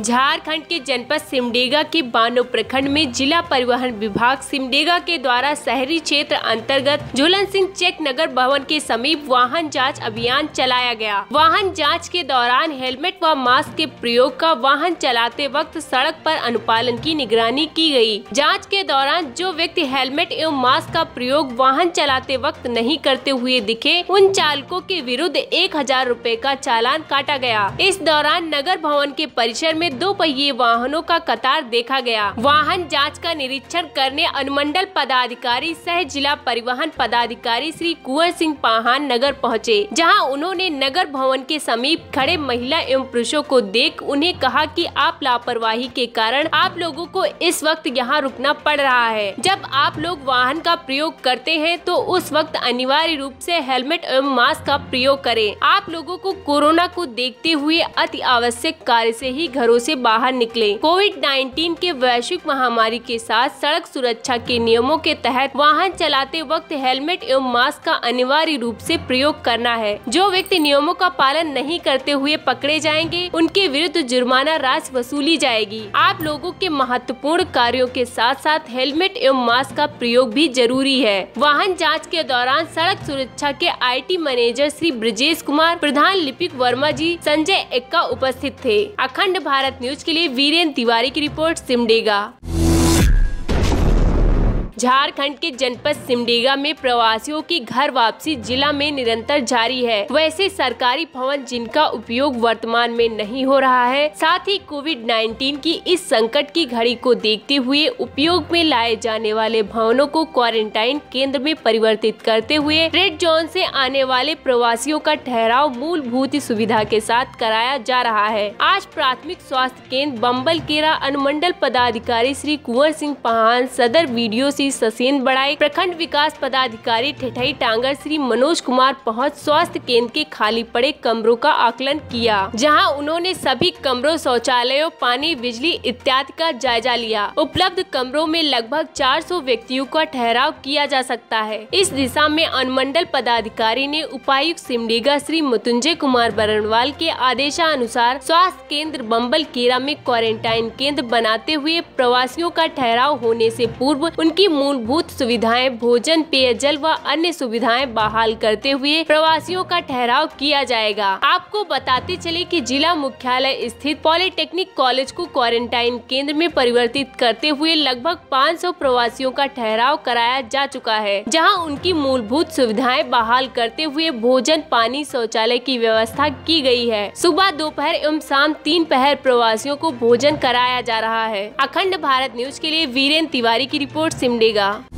झारखंड के जनपद सिमडेगा के बानो प्रखंड में जिला परिवहन विभाग सिमडेगा के द्वारा शहरी क्षेत्र अंतर्गत झूलन सिंह चेक नगर भवन के समीप वाहन जांच अभियान चलाया गया वाहन जांच के दौरान हेलमेट व मास्क के प्रयोग का वाहन चलाते वक्त सड़क पर अनुपालन की निगरानी की गई। जांच के दौरान जो व्यक्ति हेलमेट एवं मास्क का प्रयोग वाहन चलाते वक्त नहीं करते हुए दिखे उन चालकों के विरुद्ध एक हजार का चालान काटा गया इस दौरान नगर भवन के परिसर में में दो पहिए वाहनों का कतार देखा गया वाहन जांच का निरीक्षण करने अनुमंडल पदाधिकारी सह जिला परिवहन पदाधिकारी श्री कुंवर सिंह पाहान नगर पहुँचे जहाँ उन्होंने नगर भवन के समीप खड़े महिला एवं पुरुषों को देख उन्हें कहा की आप लापरवाही के कारण आप लोगों को इस वक्त यहाँ रुकना पड़ रहा है जब आप लोग वाहन का प्रयोग करते हैं तो उस वक्त अनिवार्य रूप ऐसी हेलमेट एवं मास्क का प्रयोग करें आप लोगो को कोरोना को देखते हुए अति आवश्यक कार्य से ही घरों घरों से बाहर निकले कोविड 19 के वैश्विक महामारी के साथ सड़क सुरक्षा के नियमों के तहत वाहन चलाते वक्त हेलमेट एवं मास्क का अनिवार्य रूप से प्रयोग करना है जो व्यक्ति नियमों का पालन नहीं करते हुए पकड़े जाएंगे उनके विरुद्ध जुर्माना राशि वसूली जाएगी आप लोगों के महत्वपूर्ण कार्यो के साथ साथ हेलमेट एवं मास्क का प्रयोग भी जरूरी है वाहन जाँच के दौरान सड़क सुरक्षा के आई मैनेजर श्री ब्रजेश कुमार प्रधान लिपिक वर्मा जी संजय एक्का उपस्थित थे अखंड भारत भारत न्यूज के लिए वीरेन्द्र तिवारी की रिपोर्ट सिमडेगा झारखंड के जनपद सिमडेगा में प्रवासियों की घर वापसी जिला में निरंतर जारी है वैसे सरकारी भवन जिनका उपयोग वर्तमान में नहीं हो रहा है साथ ही कोविड 19 की इस संकट की घड़ी को देखते हुए उपयोग में लाए जाने वाले भवनों को क्वारंटाइन केंद्र में परिवर्तित करते हुए रेड जोन ऐसी आने वाले प्रवासियों का ठहराव मूलभूत सुविधा के साथ कराया जा रहा है आज प्राथमिक स्वास्थ्य केंद्र बम्बल केरा अनुमंडल पदाधिकारी श्री कुंवर सिंह पहान सदर वीडियो ऐसी श्री ससेन बड़ाई प्रखंड विकास पदाधिकारी ठेठाई टांगर श्री मनोज कुमार पहुँच स्वास्थ्य केंद्र के खाली पड़े कमरों का आकलन किया जहाँ उन्होंने सभी कमरों शौचालयों पानी बिजली इत्यादि का जायजा लिया उपलब्ध कमरों में लगभग चार व्यक्तियों का ठहराव किया जा सकता है इस दिशा में अनुमंडल पदाधिकारी ने उपायुक्त सिमडेगा श्री मृत्युंजय कुमार बरणवाल के आदेशानुसार स्वास्थ्य केंद्र बम्बल केरा में क्वारंटाइन केंद्र बनाते हुए प्रवासियों का ठहराव होने से पूर्व उनकी मूलभूत सुविधाएं भोजन पेयजल व अन्य सुविधाएं बहाल करते हुए प्रवासियों का ठहराव किया जाएगा आपको बताते चले कि जिला मुख्यालय स्थित पॉलिटेक्निक कॉलेज को क्वारंटाइन केंद्र में परिवर्तित करते हुए लगभग 500 प्रवासियों का ठहराव कराया जा चुका है जहां उनकी मूलभूत सुविधाएं बहाल करते हुए भोजन पानी शौचालय की व्यवस्था की गयी है सुबह दोपहर एवं शाम तीन पहर प्रवासियों को भोजन कराया जा रहा है अखंड भारत न्यूज के लिए वीरेन्द्र तिवारी की रिपोर्ट सिमडे पड़ेगा